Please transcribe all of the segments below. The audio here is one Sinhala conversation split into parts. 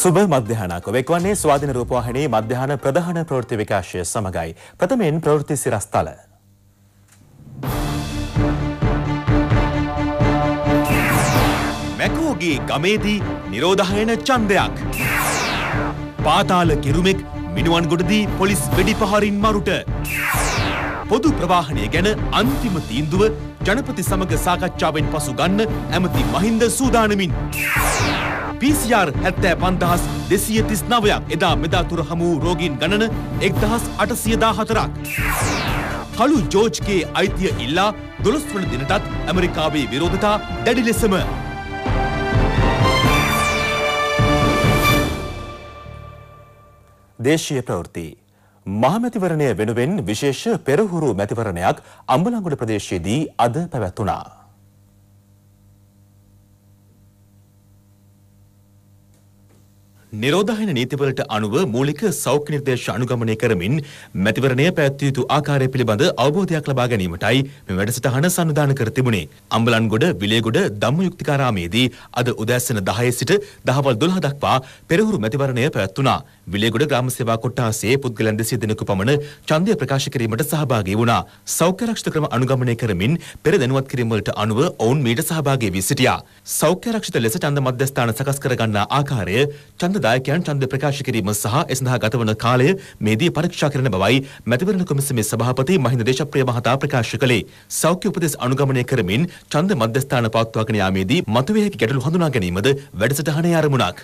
සුබ මධ්‍යහනක වෙක්වන්නේ ස්වාධින රූපවාහිනී මධ්‍යහන ප්‍රධාන ප්‍රවෘත්ති විකාශය සමඟයි. ප්‍රථමයෙන් ප්‍රවෘත්ති සිරස්තල. මැකෝගේ ගමේදී නිරෝධහයන චන්දයක්. පාතාල කෙරුමෙක් මිනුවන් ගොඩදී පොලිස් වෙඩි පහරින් මරුට. පොදු ප්‍රවාහනය ගැන අන්තිම තීන්දුව ජනපති සමග සාකච්ඡාවෙන් පසු ගන්න ඇමති මහින්ද සූදානමින්. PCR හැත්තෑ පන්දහස් දෙසිය තිස් නවයක් එදා මෙදා තුර හමුූ රෝගීන් ගණන එක්දහස් අටසියදා හතරක්. කළු ජෝජ්ගේ අයිතිය ඉල්ලා දොළොස් වන දිනටත් ඇමරිකාවේ විරෝධතා දැඩි ලෙසම. දේශීය ප්‍රවෘති. මහමැතිවරණය වෙනුවෙන් විශේෂ පෙරහුරු මැතිවරණයක් අම්බලංගොඩ ප්‍රදේශයේදී අද පැවැත්වනා. නිරෝධායන නීතිවලට අනුව මූලික සෞඛ්‍ය නිර්දේශ අනුගමනය කරමින් මැතිවරණය පැවැත්විය යුතු ආකාරය පිළිබඳ අවබෝධයක් ලබා ගැනීමටයි මේ වැඩසටහන සංවිධානය කර තිබුණේ. අම්බලන්ගොඩ විලේගොඩ ධම්මයුක්තිකාරාමේදී අද උදැසන 10 සිට දහවල් 12 දක්වා පෙරහුරු මැතිවරණය පැවැත්වුණා. විලේගොඩ ග්‍රාම සේවා කොට්ටාසේ පුද්ගලයන් දෙසිය දෙනෙකු පමණ ඡන්දය ප්‍රකාශ කිරීමට සහභාගී වුණා. සෞඛ්‍ය රක්ෂිත ක්‍රම අනුගමනය කරමින් පෙර දැනුවත් කිරීම වලට අනුව ඔවුන් මීට සහභාගී වී සිටියා. සෞඛ්‍ය රක්ෂිත ලෙස ඡන්ද මධ්‍යස්ථාන සකස් කරගන්නා ආකාරය, ඡන්දදායකයන් ඡන්ද ප්‍රකාශ කිරීම සහ ඒ සඳහා ගතවන කාලය මේදී පරීක්ෂා කරන බවයි මැතිවරණ කොමිසමේ සභාපති මහින්ද දේශප්‍රිය මහතා ප්‍රකාශ කළේ. සෞඛ්‍ය උපදෙස් අනුගමනය කරමින් ඡන්ද මධ්‍යස්ථාන පවත්වාගෙන යාමේදී මතුවේ හැකි ගැටලු හඳුනා ගැනීමද වැඩසටහනේ අරමුණක්.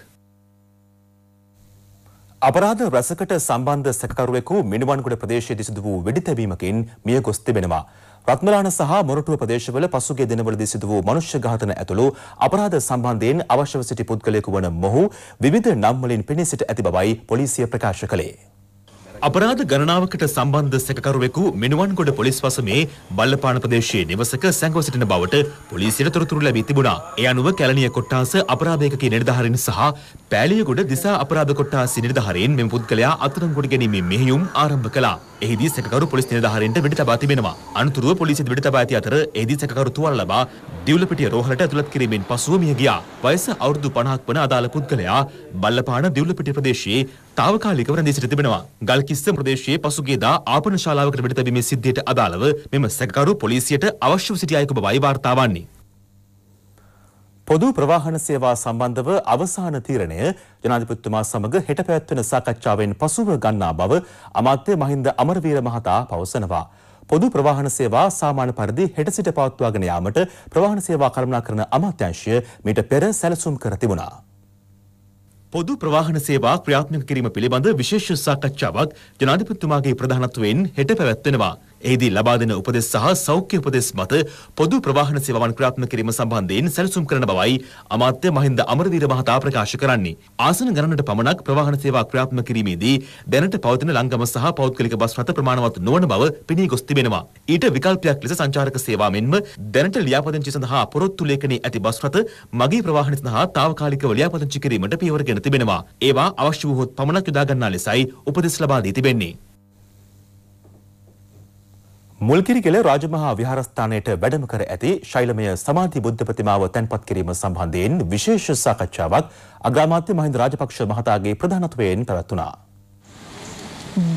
අපරාධ රැසකට සම්බන්ධ සැකකරුවෙකු මිනුවන්ගොඩ ප්‍රදේශයේදී සිදු වූ වෙඩිතැබීමකින් මිය ගොස් තිබෙනවා. රත්මලාන සහ මොරටුව ප්‍රදේශවල පසුගිය දිනවලදී සිදු වූ මනුෂ්‍ය ඝාතන ඇතුළු අපරාධ සම්බන්ධයෙන් අවශ්‍යව සිටි පුද්ගලයෙකු වන මොහු විවිධ නම් වලින් පෙනී සිට ඇති බවයි පොලිසිය ප්‍රකාශ කළේ. අපරාධ ගණනාවකට සම්බන්ධ සැකකරුවෙකු මිනුවන්ගොඩ පොලිස් වසමේ බල්ලපාන ප්‍රදේශයේ නිවසක සැඟව සිටින බවට පොලිසියට තොරතුරු ලැබී තිබුණා. ඒ අනුව කැලණිය කොට්ටාස අපරාධයකගේ නිර්ධාරීන් සහ පෑලියගොඩ දිසා අපරාධ කොට්ටාසයේ නිර්ධාරීන් මෙම පුද්ගලයා අත්අඩංගුවට ගැනීමේ මෙහෙයුම් ආරම්භ කළා. එහිදී සැකකරු පොලිස් නිලධාරීන්ට වෙඩි තබා තිබෙනවා. අනතුරුව පොලිසියට වෙඩි තබා ඇති අතර එහිදී සැකකරු තුවාල ලබා දිවුලපිටිය රෝහලට ඇතුළත් කිරීමෙන් පසුව මිය ගියා. වයස අවුරුදු 50ක් වන අදාළ පුද්ගලයා බල්ලපාන දිවුලපිටිය ප්‍රදේශයේ තාවකාලිකව රැඳී සිට තිබෙනවා. ගල්කිස්ස ප්‍රදේශයේ පසුගියදා ආපන ශාලාවකට වෙඩි තැබීමේ සිද්ධියට අදාළව මෙම සැකකරු පොලිසියට අවශ්‍ය සිටි අයෙකු බවයි වාර්තා වන්නේ. පොදු ප්‍රවාහන සේවා සම්බන්ධව අවසාන තීරණය ජනාධිපතිතුමා සමග හෙට පැවැත්වෙන සාකච්ඡාවෙන් පසුව ගන්නා බව අමාත්‍ය මහින්ද අමරවීර මහතා පවසනවා. පොදු ප්‍රවාහන සේවා සාමාන්‍ය පරිදි හෙට සිට පවත්වාගෙන යාමට ප්‍රවාහන සේවා කළමනාකරන අමාත්‍යාංශය මීට පෙර සැලසුම් කර තිබුණා. පොදු ප්‍රවාහන සේවා ක්‍රියාත්මක කිරීම පිළිබඳ විශේෂ සාකච්ඡාවක් ජනාධිපතිතුමාගේ ප්‍රධානත්වයෙන් හෙට පැවැත්වෙනවා. එහිදී ලබා දෙන උපදෙස් සහ සෞඛ්‍ය උපදෙස් මත පොදු ප්‍රවාහන සේවාවන් ක්‍රියාත්මක කිරීම සම්බන්ධයෙන් සැලසුම් කරන බවයි අමාත්‍ය මහින්ද අමරවීර මහතා ප්‍රකාශ කරන්නේ. ආසන ගණනට පමණක් ප්‍රවාහන සේවා ක්‍රියාත්මක කිරීමේදී දැනට පවතින ලංගම සහ පෞද්ගලික බස් රථ ප්‍රමාණවත් නොවන බව පෙනී ගොස් තිබෙනවා. ඊට විකල්පයක් ලෙස සංචාරක සේවා මෙන්ම දැනට ලියාපදිංචි සඳහා පොරොත්තු ලේඛනයේ ඇති බස් රථ මගේ ප්‍රවාහන සඳහා తాවකාලිකව ලියාපදිංචි කිරීමට පියවර ගෙන තිබෙනවා. ඒවා අවශ්‍ය වූහොත් පමණක් යොදා ගන්නා ලෙසයි උපදෙස් ලබා දී තිබෙන්නේ. මුල්කිරිගල රාජමහා විහාරස්ථානයට වැඩම කර ඇති ශෛලමය සමාධි බුද්ධ ප්‍රතිමාව තැන්පත් කිරීම සම්බන්ධයෙන් විශේෂ සාකච්ඡාවක් අග්‍රාමාත්‍ය මහින්ද රාජපක්ෂ මහතාගේ ප්‍රධානත්වයෙන් පැවැත්වුණා.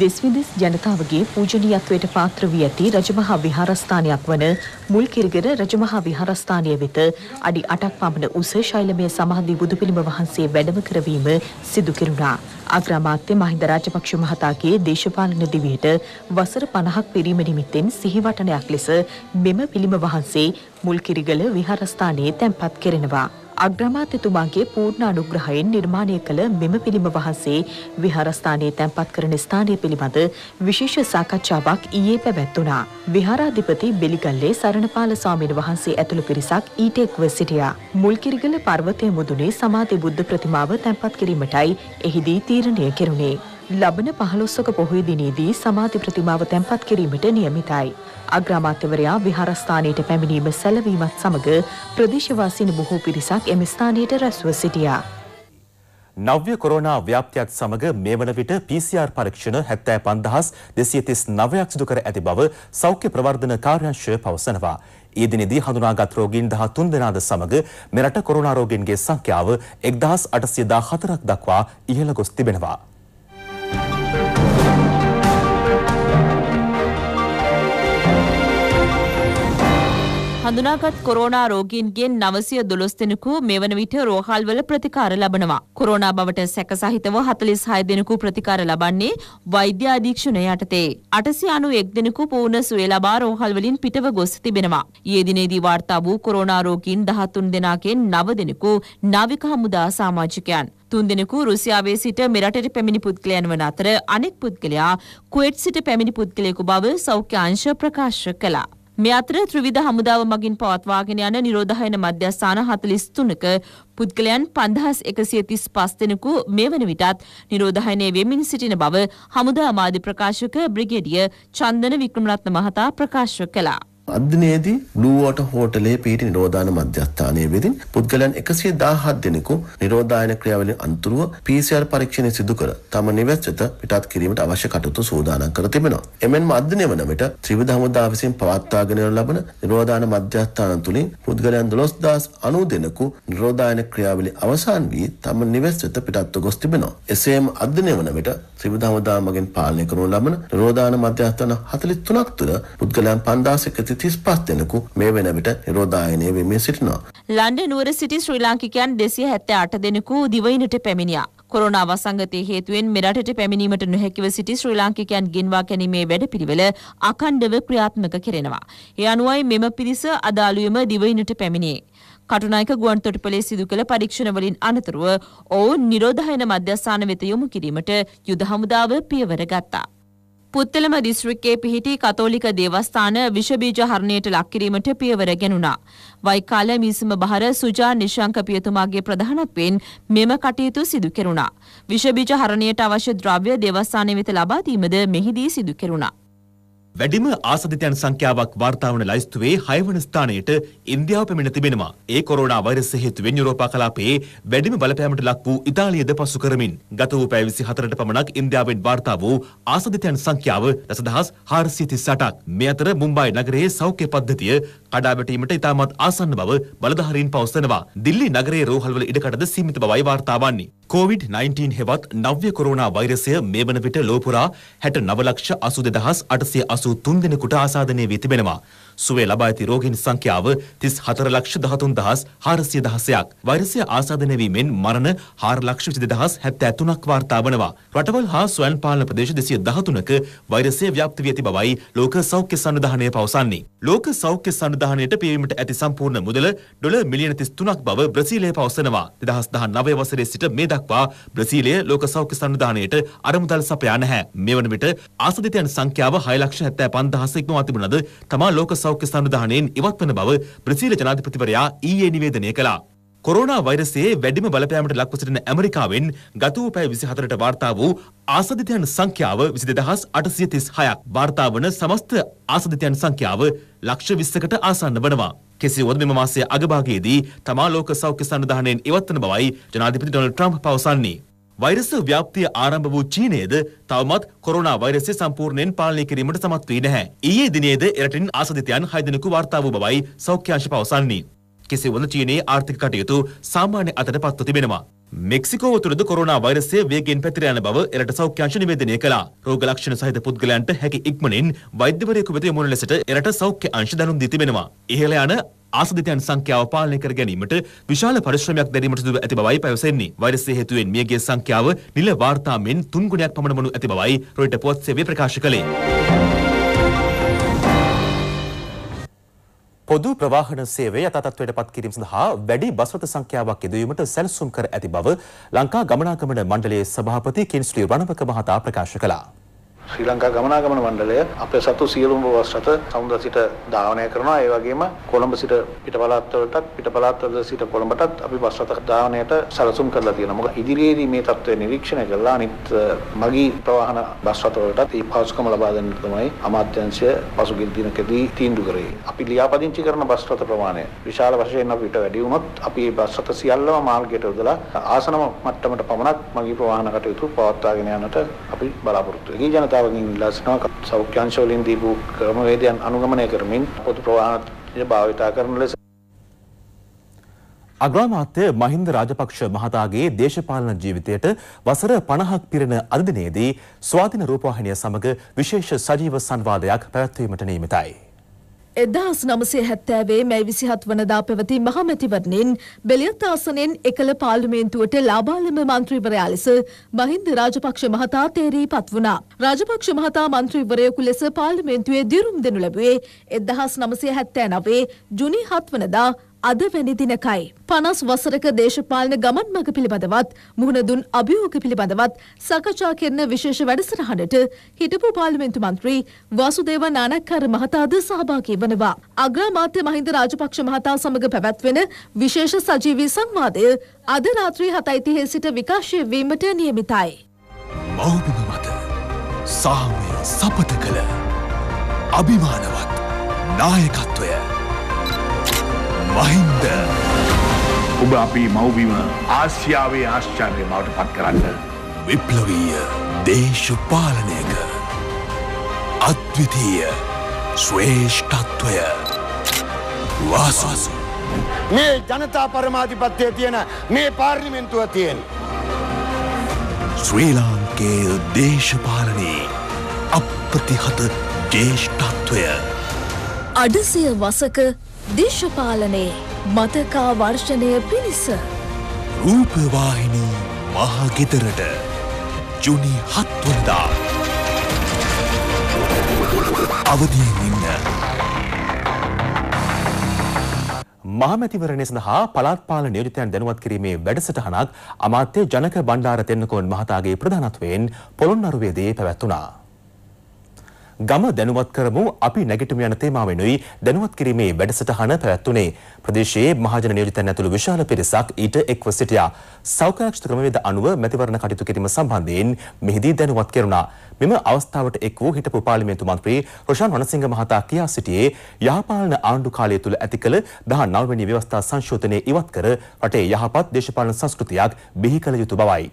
දෙස් විදෙස් ජනතාවගේ පූජනීයත්වයට පාත්‍ර වී ඇති රජමහා විහාරස්ථානයක් වන මුල්කිරිගල රජමහා විහාරස්ථානය වෙත අඩි 8ක් පමණ උස ශෛලමය සමාධි බුදු පිළිම වහන්සේ වැඩම කරවීම සිදු කෙරුණා. අග්‍රාමාත්‍ය මහින්ද රාජපක්ෂ මහතාගේ දේශපාලන දිවියට වසර 50ක් පිරීම නිමිත්තෙන් සිහිවටනයක් ලෙස මෙම පිළිම වහන්සේ මුල්කිරිගල විහාරස්ථානයේ තැන්පත් කෙරෙනවා. අග්‍රාමාත්‍යතුමාගේ පූර්ණ අනුග්‍රහයෙන් නිර්මාණය කළ මෙම පිළිම වහන්සේ විහාරස්ථානයේ තැන්පත් කරන ස්ථානය පිළිබඳ විශේෂ සාකච්ඡාවක් ඊයේ පැවැත්වුණා. විහාරාධිපති බෙලිගල්ලේ සරණපාල ස්වාමීන් වහන්සේ ඇතුළු පිරිසක් ඊට එක්ව සිටියා. මුල්කිරිගල පර්වතය මුදුනේ සමාධි බුද්ධ ප්‍රතිමාව තැන්පත් කිරීමටයි එහිදී තීරණය කෙරුණේ. ලබන පහළොස්සක පොහොය දිනේදී සමාධි ප්‍රතිමාව තැන්පත් කිරීමට නියමිතයි. අග්‍රාමාත්‍යවරයා විහාරස්ථානයට පැමිණීම සැලවීමත් සමග ප්‍රදේශවාසීන් බොහෝ පිරිසක් එම ස්ථානයට රැස්ව සිටියා. නව්‍ය කොරෝනා ව්‍යාප්තියක් සමග මේ වන විට PCR පරීක්ෂණ හැත්තෑ පන්දහස් දෙසිය තිස් නවයක් සිදු කර ඇති බව සෞඛ්‍ය ප්‍රවර්ධන කාර්යංශය පවසනවා. ඊදිනෙදී හඳුනාගත් රෝගීන් දහ තුන් දෙනාද සමග මෙරට කොරෝනා රෝගීන්ගේ සංඛ්‍යාව එක්දහස් අටසිය දා හතරක් දක්වා ඉහළ ගොස් තිබෙනවා. හඳුනාගත් කොරෝනා රෝගීන්ගෙන් 912 දෙනෙකු මෙවන විට රෝහල්වල ප්‍රතිකාර ලබනවා. කොරෝනා බවට සැක සහිතව 46 දෙනෙකු ප්‍රතිකාර ලබන්නේ වෛද්‍ය අධීක්ෂණය යටතේ. 891 දෙනෙකු පූර්ණ සුවය ලබා රෝහල්වලින් පිටව ගොස් තිබෙනවා. ඊයේ දිනේදී වාර්තා වූ කොරෝනා රෝගීන් 13 දෙනාගෙන් 9 දෙනෙකු නාවික හමුදා සමාජිකයන්. තුන්දෙනෙකු රුසියාවේ සිට මෙරටට පැමිණි පුද්ගලයන් වන අතර අනෙක් පුද්ගලයා කුවේට් සිට පැමිණි පුද්ගලයෙකු බව සෞඛ්‍ය අංශ ප්‍රකාශ කළා. මේ අතර ත්‍රිවිධ හමුදාව මගින් පවත්වාගෙන යන නිරෝධායන මධ්‍යස්ථාන 43ක පුද්ගලයන් 5135 දෙනෙකු මේ වන විටත් නිරෝධායනයේ වෙමින් සිටින බව හමුදා මාධ්‍ය ප්‍රකාශක බ්‍රිගේඩියර් චන්දන වික්‍රමරත්න මහතා ප්‍රකාශ කළා. අධ්‍යනයේදී බ්ලූවෝට හෝටලේ පිහිටි නිරෝධාන මධ්‍යස්ථානය වෙතින් පුද්ගලයන් එකසිය දාහත් දෙනෙකු නිරෝධායන ක්‍රියාවලින් අනතුරුව PCR පරීක්ෂණය සිදු කර තම නිවැස්වත පිටත් කිරීමට අවශ්‍ය කටයුතු සූදානම් කර තිබෙනවා. එමෙන්ම අධ්‍යනය වන විට ත්‍රිවිධ හමුදා විසින් පවත්වාගෙන ලබන නිරෝධාන මධ්‍යස්ථාන තුලින් පුද්ගලයන් 12090 දෙනෙකු නිරෝධායන ක්‍රියාවලිය අවසන් වී තම නිවැස්වත පිටත්ව ගොස් තිබෙනවා. එසේම අධ්‍යනය වන විට ත්‍රිවිධ හමුදා මගින් පාලනය කරනු ලබන නිරෝධාන මධ්‍යස්ථාන 43ක් තුළ පුද්ගලයන් 5100 35 දෙනෙකු මේ වෙනවිට නිරෝධායනය වෙමින් සිටිනවා. ලන්ඩන් නුවර සිටි ශ්‍රී ලාංකිකයන් 278 දෙනෙකු දිවයිනට පැමිණියා. කොරෝනාව සංගතය හේතුවෙන් මෙරටට පැමිණීමට නොහැකිව සිටි ශ්‍රී ලාංකිකයන් ගෙන්වා ගැනීමේ වැඩපිළිවෙල අඛණ්ඩව ක්‍රියාත්මක කෙරෙනවා. ඒ අනුවයි මෙම පිරිස අදාළුවෙම දිවයිනට පැමිණේ. කටුනායක ගුවන්තොටුපලේ සිදු කළ පරීක්ෂණවලින් අනතුරුව ඔවුන් නිරෝධායන මධ්‍යස්ථාන වෙත යොමු කිරීමට යුද හමුදාව පියවර ගත්තා. පුත්තලම දිස්ත්‍රික්කයේ පිහිටි කතෝලික දේවස්ථාන විෂබීජ හරණයට ලක්කිරීමට පියවර ගැනුණා. වයිකාල මිසම බහර සුජා නිශංක පියතුමාගේ ප්‍රධානත්වයෙන් මෙම කටයුතු සිදු කෙරුණා. විෂබීජ හරණයට අවශ්‍ය ද්‍රව්‍ය දේවස්ථානය වෙත ලබා දීමද මෙහිදී සිදු කෙරුණා. වැඩිම ආසධිතයන් සංඛ්‍යාවක් වාර්තාාවන ලයිස්තුවේ හයවන ස්ථානයට ඉන්දියාව පැමිණ තිබෙනවා. ඒ කොරෝනා වෛරස හේතුවෙන් යුරෝපා කලාපයේ වැඩිම බලපෑමට ලක් වූ ඉතාලියද පසු කරමින් ගත වූ පැය 24ට පමණක් ඉන්දියාවෙන් වාර්තා වූ ආසධිතයන් සංඛ්‍යාව දසදහස් 438ක්. මේ අතර මුම්බායි නගරයේ සෞඛ්‍ය පද්ධතිය කඩා වැටීමට ඉතාමත් ආසන්න බව බලධාරීන් පවසනවා. දිල්ලි නගරයේ රෝහල්වල ඉඩකඩද සීමිත බවයි වාර්තා වන්නේ. COVID-19 හෙවත් නව්‍ය කොරෝනා වෛරසය මේ වන විට ලෝපුරා හැට නවලක්ෂ අසු දෙදහස් අටසේ අසු තුන් දෙනෙකුට ආසාධනය වී තිබෙනවා. සුවේ ලබා ඇති රෝගීන් සංඛ්‍යාව 34 ලක්ෂ 13416ක්. වෛරසය ආසාදනය වීමෙන් මරණ 4 ලක්ෂ 22073ක් වාර්තා වනවා. රටවල් හා ස්වයං පාලන ප්‍රදේශ 213ක වෛරසය ව්‍යාප්ත වී ඇති බවයි ලෝක සෞඛ්‍ය සංවිධානය පවසන්නේ. ලෝක සෞඛ්‍ය සංවිධානයට පියවීමට ඇති සම්පූර්ණ මුදල ඩොලර් මිලියන 33ක් බව බ්‍රසීලය පවසනවා. 2019 වසරේ සිට මේ දක්වා බ්‍රසීලය ලෝක සෞඛ්‍ය සංවිධානයට අරමුදල් සපයා නැහැ. මෙවන විට ආසාදිතයන් සංඛ්‍යාව 6 ලක්ෂ 75000ක් ඉක්මවා තිබුණද තමා ලෝක සෞඛ්‍ය සෞඛ්‍ය සංවිධානයෙන් ඉවත් වන බව බ්‍රසීල ජනාධිපතිවරයා ඊයේ නිවේදනය කළා. කොරෝනා වෛරසයේ වැඩිම බලපෑමට ලක්ව සිටින ඇමරිකාවෙන් ගත වූ පැය 24ට වාර්තා වූ ආසදිතයන් සංඛ්‍යාව 22836ක් වාර්තා වන සමස්ත ආසදිතයන් සංඛ්‍යාව ලක්ෂ 20කට ආසන්න වනවා. කෙසේ වුවත් මෙම මාසයේ අගභාගයේදී තමා ලෝක සෞඛ්‍ය සංවිධානයෙන් ඉවත් වන බවයි ජනාධිපති ඩොනල්ඩ් ට්‍රම්ප් පවසන්නේ. වෛරස ව්‍යාප්තිය ආරම්භ වූ චීනයේද තවමත් කොරෝනා වෛරසය සම්පූර්ණයෙන් පාලනය කිරීමට සමත් වී නැහැ. ඊයේ දිනේද එරටින් ආසදිතයන් 6 දෙනෙකු වාර්තා වූ බවයි සෞඛ්‍ය අංශ පවසන්නේ. කෙසේ වුවත් චීනයේ ආර්ථික කටයුතු සාමාන්‍ය අතට පත්ව තිබෙනවා. මෙක්සිකෝව තුළද කොරෝනා වෛරසය වේගෙන් පැතිර යන බව එරට සෞඛ්‍යංශ නිවේදනය කළා. රෝග ලක්ෂණ සහිත පුද්ගලයන්ට හැකි ඉක්මනින් වෛද්‍යවරයෙකු වෙත යොමු වන ලෙසට එරට සෞඛ්‍ය අංශ දැනුම් දී තිබෙනවා. ඉහළ යන ආසදිතයන් සංඛ්‍යාව පාලනය කර ගැනීමට විශාල පරිශ්‍රමයක් දැරීමට සිදුව ඇති බවයි පැවසෙන්නේ. වෛරසය හේතුවෙන් මියගිය සංඛ්‍යාව නිල වාර්තා මෙන් තුන් ගුණයක් පමණ වනු ඇති බවයි රොයිටර් පුවත් සේවය ප්‍රකාශ කළේ. පොදු ප්‍රවාහන සේවය යථාතත්වයට පත් කිරීම සඳහා වැඩි බස් රථ සංඛ්‍යාවක් යෙදවීමට සැලසුම් කර ඇති බව ලංකා ගමනාගමන මණ්ඩලයේ සභාපති කින්ස්ලි රණවක මහතා ප්‍රකාශ කළා. ශ්‍රී ලංකා ගමනාගමන මණ්ඩලය අපේ සතු සියලුම වස්රත සමුද්‍ර සිට ධාවනය කරනවා ඒ වගේම කොළඹ සිට පිට පළාත්වලටත් පිට පළාත්වල සිට කොළඹටත් අපි වස්රත ධාවනයට සැලසුම් කරලා තියෙනවා මොකද ඉදිරියේදී මේ தত্ত্বය නිරීක්ෂණය කරලා අනිත් මගී ප්‍රවාහන වස්රත වලටත් මේ පහසුකම ලබා දෙන්න තමයි අමාත්‍යාංශය පසුගිය දිනකදී තීන්දුව කරේ අපි ලියාපදිංචි කරන වස්රත ප්‍රමාණය විශාල වශයෙන් අපිට වැඩි වුණොත් අපි මේ වස්රත සියල්ලම මාර්ගයට යොදලා ආසනම මට්ටමට පමණක් මගී ප්‍රවාහන කටයුතු පවත්වාගෙන යන්නට අපි බලාපොරොත්තු වෙනවා. ජනතාවගෙන් ඉල්ලා සිටිනවා සෞඛ්‍යාංශ වලින් දීපු ක්‍රමවේදයන් අනුගමනය කරමින් පොදු ප්‍රවාහය භාවිතා කරන ලෙස අග්‍රාමාත්‍ය මහින්ද රාජපක්ෂ මහතාගේ දේශපාලන ජීවිතයට වසර 50ක් පිරෙන අද දිනේදී ස්වාධීන රූපවාහිනිය සමග විශේෂ සජීව සංවාදයක් පැවැත්වීමට නියමිතයි. එදහස් නමසේ හැත්තෑවේ මැයි විසිහත් වනදා පැවති මහමැතිවරණයෙන් බෙලියත් ආසනෙන් එකල පාර්ලිමේන්තුවට ලාබාලම මන්ත්‍රීවරයා ලෙස මහින්ද රාජපක්ෂ මහතා තේරී පත් වුණා. රාජපක්ෂ මහතා මන්ත්‍රීවරයකු ලෙස පාර්ලිමේන්තුවේ දිරුම් දෙනු ලැබුවේ එදහස් නමසේ හැත්තෑ නවේ ජුනි හත් වනදා අද වැනි දිනකයි. පනස් වසරක දේශපාලන ගමන් මඟ පිළිබඳවත් මුහුණ දුන් අභියෝග පිළිබඳවත් සකච්ඡා කරන විශේෂ වැඩසටහනට හිටපු පාර්ලිමේන්තු මන්ත්‍රී වාසුදේව නානක්කර මහතාද සහභාගී වනවා. අග්‍රාමාත්‍ය මහින්ද රාජපක්ෂ මහතා සමග පැවැත්වෙන විශේෂ සජීවී සංවාදය අද රාත්‍රී 7:30 සිට විකාශය වීමට නියමිතයි. මෞබිම මත සාමය සපත කළ අභිමානවත් නායකත්වය මහින්ද ඔබ අපේ මවබිම ආසියාවේ ආශ්චාරය බවට පත් කරන්න විප්ලවීය දේශපාලනයක අත්විතීය ස්වේෂ්ඨත්වය වාසසු මේ ජනතා පරමාධිපත්වය තියෙන මේ පාර්ලිමෙන්තුව තියෙන් ශ්‍රී ලාංකේය දේශපාලනයේ අප්‍රතිහත ජේෂ්ඨත්වය අඩසය වසක දේශපාලනයේ මතකා වර්ෂණය පිණිස රූපවාහිනී මහගෙදරට ජුනි හත්වදා අවදියෙන් ඉන්න මහමැතිවරණය සඳහා පළාත්පාල නියෝජිතයන් දැනුවත් කිරීමේ වැඩසටහනක් අමාත්‍ය ජනක බණ්ඩාර තෙන්නකෝන් මහතාගේ ප්‍රධානත්වයෙන් පොළොන්නරුවේදී පැවැත්වුණා. ගම දැනුවත් කරමු අපි නැගිටමු යන තේමාවෙනුයි දැනුවත් කිරීමේ වැඩසටහන පැවැත්වුණේ ප්‍රදේශයේ මහජන නියෝජිතයන් ඇතුළු විශාල පිරිසක් ඊට එක්ව සිටියා සෞඛ්‍යාරක්ෂිත ක්‍රමවේද අනුව මැතිවරණ කටයුතු කිරීම සම්බන්ධයෙන් මෙහිදී දැනුවත් කෙරුණා මෙම අවස්ථාවට එක් වූ හිටපු පාර්ලිමේන්තු මන්ත්‍රී රොෂාන් වනසිංහ මහතා කියා සිටියේ යහපාලන ආණ්ඩු කාලය තුළ ඇති කළ 19 වෙනි ව්‍යවස්ථා සංශෝධනය ඉවත් කර රටේ යහපත් දේශපාලන සංස්කෘතියක් බිහි කළ යුතු බවයි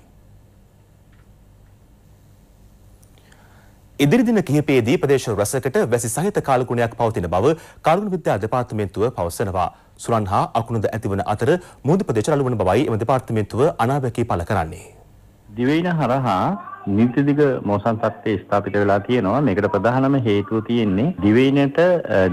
ඉදිරි දින කිහිපයේදී ප්‍රදේශ රැසකට වැසි සහිත කාලගුණයක් පවතින බව කාර්මික විද්‍යා දෙපාර්තමේන්තුව පවසනවා. සුරන් හා අකුණුද ඇතිවන අතර මුහුදු ප්‍රදේශ රළු වන බවයි එම දෙපාර්තමේන්තුව අනාවැකී පළ කරන්නේ. දිවයින හරහා නිත්‍යදිග මෝසන් තත්ත්වයේ ස්ථාපිත වෙලා තියෙනවා. මේකට ප්‍රධානම හේතුව තියෙන්නේ දිවයිනට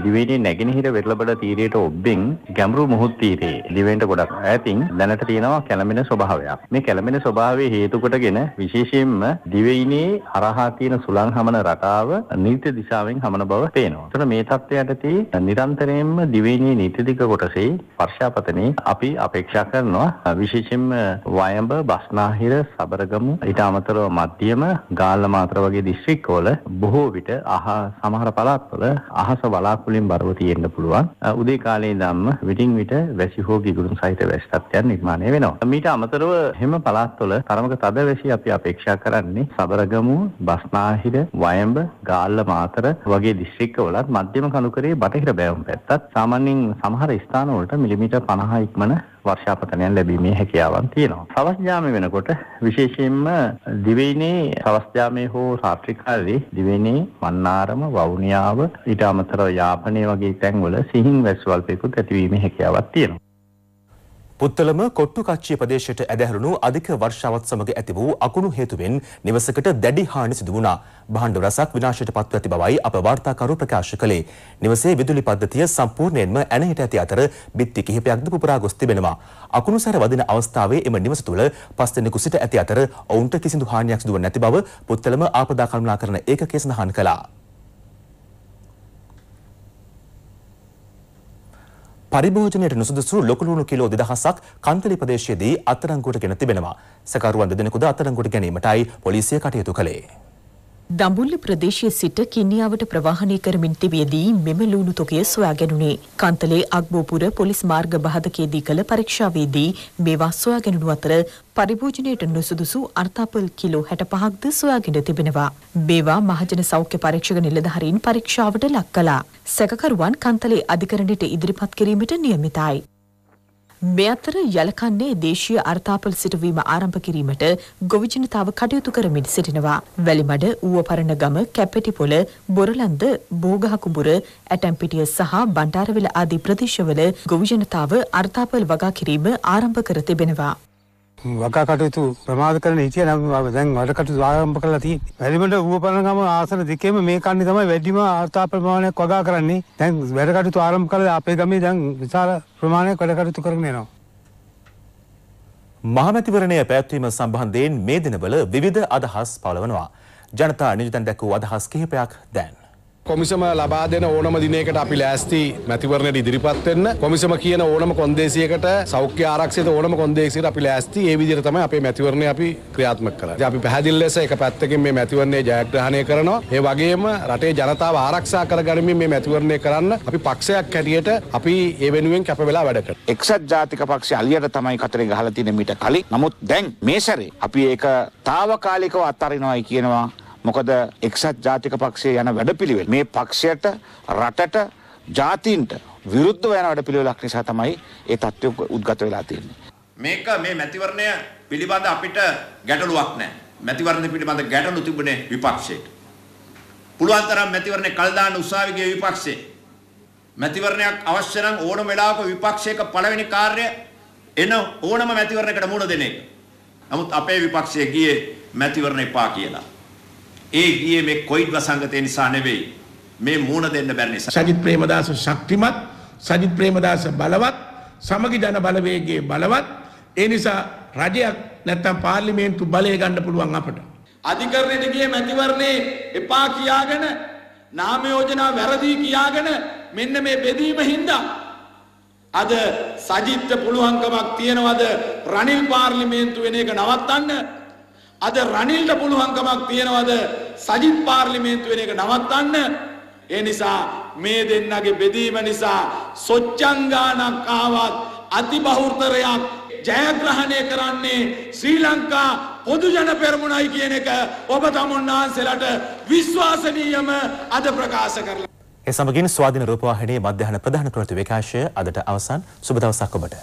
දිවයිනේ නැගෙනහිර වෙරළබඩ තීරයට ඔබ්බෙන් ගැඹුරු මුහුත් තීරයේ දිවයිනට ගොඩක් ඈතින් දැනට තියෙනවා කැළඹෙන ස්වභාවයක්. මේ කැළඹෙන ස්වභාවයේ හේතු කොටගෙන විශේෂයෙන්ම දිවයිනේ හරහා තියෙන සුළං හමන රටාව නිත්‍ය දිශාවෙන් හමන බව පේනවා. ඒතර මේ තත්ත්වයටදී නිරන්තරයෙන්ම දිවයිනේ නිත්‍යදිග කොටසේ පර්ෂාපතනේ අපි අපේක්ෂා කරනවා විශේෂයෙන්ම වයඹ, බස්නාහිර, සබරගමු ඊට අමතරව මධ්‍ය සියම ගාල්ල මාතර වගේ දිස්ත්‍රික්කවල බොහෝ විට අහ සමහර පළාත්වල අහස වලාකුලින් බරව තියෙන්න පුළුවන්. උදේ කාලේ ඉඳන්ම විටින් විට වැසි හෝ ගිගුරුන් සහිත වැසි තත්ත්වයන් නිර්මාණය වෙනවා. මීට අමතරව හැම පළාත්වල තරමක තද වැසි අපි අපේක්ෂා කරන්නේ සබරගමුව, බස්නාහිර, වයඹ, ගාල්ල මාතර වගේ දිස්ත්‍රික්කවලත් මධ්‍යම කණුකරේ බටහිර බෑවුම් පැත්තත් සාමාන්‍යයෙන් සමහර ස්ථානවලට මිලිමීටර් 50 ඉක්මන වර්ෂාපතනයන් ලැබීමේ හැකියාවන් තියෙනවා. සවස්ජාම වෙනකොට විශේෂයෙන්ම දිවයිනේ සවස්ජාමයේ හෝ රාත්‍රිකාලේ දිවයිනේ මන්නාරම වවුනියාව ඊට අමතරව යාපනය වගේ තැන්වල සිහින් වැස්වල්පයකුත් ඇතිවීමේ හැකියාවක් තියෙනවා. පුත්තලම කොට්ටු කච්චිය ප්‍රදේශයට ඇදහැරුණු අධික වර්ෂාවත් සමග ඇති වූ අකුණු හේතුවෙන් නිවසකට දැඩි හානි සිදු වුණා. භාණ්ඩ රසක් විනාශයට පත්ව ඇති බවයි අප වාර්තාකරු ප්‍රකාශ කළේ. නිවසේ විදුලි පද්ධතිය සම්පූර්ණයෙන්ම ඇනහිට ඇති අතර බිත්ති කිහිපයක්ද පුපුරා ගොස් තිබෙනවා. අකුණු සැර වදින අවස්ථාවේ එම නිවස තුළ පස් දෙනෙකු සිට ඇති අතර ඔවුන්ට කිසිදු හානියක් සිදුව නැති බව පුත්තලම ආපදා කළමනාකරන ඒකකය සඳහන් කළා. පරිභෝජනයට නුසුදුසු ලොකුලුණු කිලෝ 2000ක් කන්තලි ප්‍රදේශයේදී අත්අඩංගුවට ගෙන තිබෙනවා. සකරුවන් දෙදෙනෙකුද අත්අඩංගුවට ගැනීමටයි පොලිසිය කටයුතු කළේ. දඹුල්ල ප්‍රදේශයේ සිට කින්නියාවට ප්‍රවාහනය කරමින් තිබියදී මෙම ලුණු තොගය සොයාගැනුණේ. කන්තලේ අග්බෝපුර පොලිස් මාර්ග බහදකයේදී කළ පරීක්ෂාවේදී මේවා සොයාගැනුණු අතර පරිභෝජනයට නුසුදුසු අර්ථාපල් කිලෝ 65ක්ද සොයාගෙන තිබෙනවා. මේවා මහජන සෞඛ්‍ය පරීක්ෂක නිලධාරීන් පරීක්ෂාවට ලක් කළා. සැකකරුවන් කන්තලේ අධිකරණයට ඉදිරිපත් කිරීමට නියමිතයි. මේ අතර යලකන්නේ දේශීය අර්ථාපල සිටුවීම ආරම්භ කිරීමට ගොවි ජනතාව කටයුතු කරමින් සිටිනවා. වැලිමඩ, ඌවපරණ ගම, කැපටිපොළ, බොරලන්ද, බෝගහකුඹුර, ඇටම්පිටිය සහ බණ්ඩාරවිල ආදී ප්‍රදේශවල ගොවි ජනතාව අර්ථාපල වගා කිරීම ආරම්භ කර තිබෙනවා. වගා කටයුතු ප්‍රමාද කරන හිටිය නම් දැන් වැඩ කටයුතු ආරම්භ කරලා තියෙන්නේ. වැඩිමඩ ඌවපනගම ආසන දෙකේම මේ කන්නේ තමයි වැඩිම ආර්ථා ප්‍රමාණයක් වගා කරන්නේ. දැන් වැඩ කටයුතු ආරම්භ කළා අපේ ගමේ දැන් විශාල ප්‍රමාණයක් වැඩ කටයුතු කරගෙන යනවා. මහමැතිවරණය පැවැත්වීම සම්බන්ධයෙන් මේ දිනවල විවිධ අදහස් පළවනවා. ජනතා නිජතන් දැක්වූ අදහස් කිහිපයක් දැන්. කොමිසම ලබා දෙන ඕනම දිනයකට අපි ලෑස්ති මැතිවරණයට ඉදිරිපත් වෙන්න. කොමිසම කියන ඕනම කොන්දේසියකට සෞඛ්‍ය ආරක්ෂිත ඕනම කොන්දේසියකට අපි ලෑස්ති. ඒ විදිහට තමයි අපේ මැතිවරණය අපි ක්‍රියාත්මක කරන්නේ. අපි පැහැදිලි ලෙස එක පැත්තකින් මේ මැතිවරණය ජයග්‍රහණය කරනවා. ඒ වගේම රටේ ජනතාව ආරක්ෂා කරගනිමින් මේ මැතිවරණය කරන්න අපි පක්ෂයක් හැටියට අපි ඒ වෙනුවෙන් කැප වෙලා වැඩ කරනවා. එක්සත් ජාතික පක්ෂය අලියට තමයි කතරේ ගහලා තියෙන්නේ මීට කලින්. නමුත් දැන් මේ සැරේ අපි ඒක తాවකාලිකව අත්හරිනවායි කියනවා. මොකද එක්සත් ජාතික පක්ෂය යන වැඩපිළිවෙල මේ පක්ෂයට රටට ජාතින්ට විරුද්ධ වයන වැඩ පිළිවෙලක් නිසා තමයි ඒ තත්ත්වය උද්ගත වෙලා තියෙන්නේ. මේක මේ මැතිවරණය පිළිබඳ අපිට ගැටලුවක් නැහැ. මැතිවරණ පිළිබඳ ගැටලු තිබුණේ විපක්ෂයට. පුළුවන් තරම් මැතිවරණය කල් දාන්න උත්සාහ ගිය විපක්ෂේ. මැතිවරණයක් අවශ්‍ය නම් ඕනම වෙලාවක විපක්ෂයක පළවෙනි කාර්යය එන ඕනම මැතිවරණයකට මුහුණ දෙන එක. නමුත් අපේ විපක්ෂය ගියේ මැතිවරණ එපා කියලා. ඒ ගියේ මේ කොයිඩ් වසංගතය නිසා නෙවෙයි. මේ මූණ දෙන්න බැරි නිසා. සජිත් ප්‍රේමදාස ශක්තිමත්, සජිත් ප්‍රේමදාස බලවත්, සමගි ජන බලවේගයේ බලවත්. ඒ නිසා රජයක් නැත්තම් පාර්ලිමේන්තු බලය ගන්න පුළුවන් අපට. අධිකරණයට ගිය මැතිවරණේ එපා කියාගෙන නාම යෝජනා වැරදි කියාගෙන මෙන්න මේ බෙදීම හින්දා අද සජිත්ට පුළුවන්කමක් තියෙනවද රනිල් පාර්ලිමේන්තු වෙන එක නවත්තන්න අද රනිල්ට පුළුවන්කමක් තියෙනවද සජිත් පාර්ලිමේන්තු වෙන එක නවත්තන්න ඒ නිසා මේ දෙන්නගේ බෙදීම නිසා සොච්චංගානක් ආවත් අතිබහුර්තරයක් ජයග්‍රහණය කරන්නේ ශ්‍රී ලංකා පොදුජන පෙරමුණයි කියන එක ඔබ තමුන්නාන්සෙලට විශ්වාසනීයම අද ප්‍රකාශ කරලා. ඒ සමගින් ස්වාධීන රූපවාහිනී මධ්‍යහන ප්‍රධාන ප්‍රවෘත්ති විකාශය අදට අවසන් සුබ දවසක් ඔබට.